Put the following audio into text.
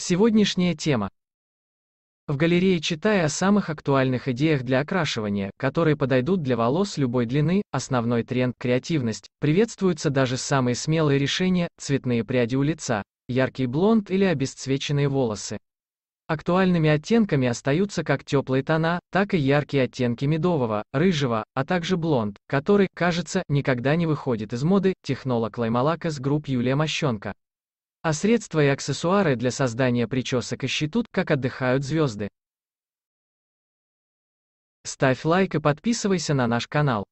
Сегодняшняя тема. В галерее читай о самых актуальных идеях для окрашивания, которые подойдут для волос любой длины, основной тренд – креативность, приветствуются даже самые смелые решения – цветные пряди у лица, яркий блонд или обесцвеченные волосы. Актуальными оттенками остаются как теплые тона, так и яркие оттенки медового, рыжего, а также блонд, который, кажется, никогда не выходит из моды, технолог Лаймалакас групп Юлия Мощенко. А средства и аксессуары для создания причесок ищут, как отдыхают звезды. Ставь лайк и подписывайся на наш канал.